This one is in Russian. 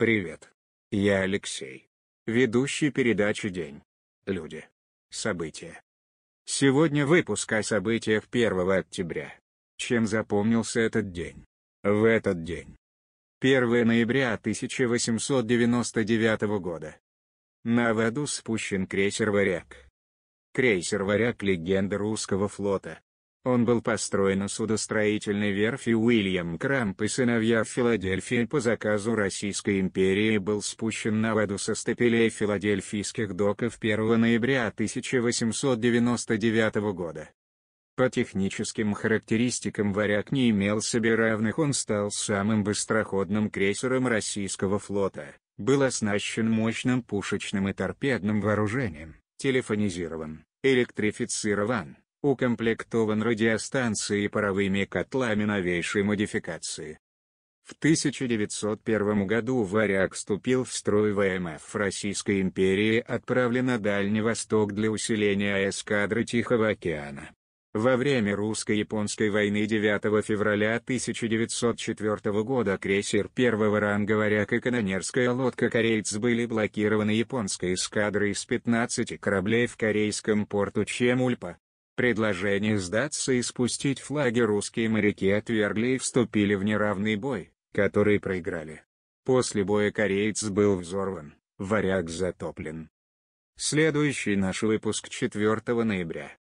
Привет. Я Алексей. Ведущий передачи «День». Люди. События. Сегодня выпуск о событиях 1 октября. Чем запомнился этот день? В этот день. 1 ноября 1899 года. На воду спущен крейсер «Варяг». Крейсер «Варяг» — легенда русского флота, он был построен у судостроительной верфи Уильям Крамп и сыновья Филадельфии по заказу Российской империи и был спущен на воду со стапелей филадельфийских доков 1 ноября 1899 года. По техническим характеристикам «Варяг» не имел себе равных он стал самым быстроходным крейсером российского флота, был оснащен мощным пушечным и торпедным вооружением, телефонизирован, электрифицирован, укомплектован радиостанцией и паровыми котлами новейшей модификации. В 1901 году «Варяг» вступил в строй ВМФ Российской империи отправлен на Дальний Восток для усиления эскадры Тихого океана. Во время русско-японской войны 9 февраля 1904 года крейсер первого ранга «Варяг» и канонерская лодка «Кореец» были блокированы японской эскадрой из 15 кораблей в корейском порту Чемульпа. Предложение сдаться и спустить флаги русские моряки отвергли и вступили в неравный бой, который проиграли. После боя кореец был взорван, варяг затоплен. Следующий наш выпуск 4 ноября.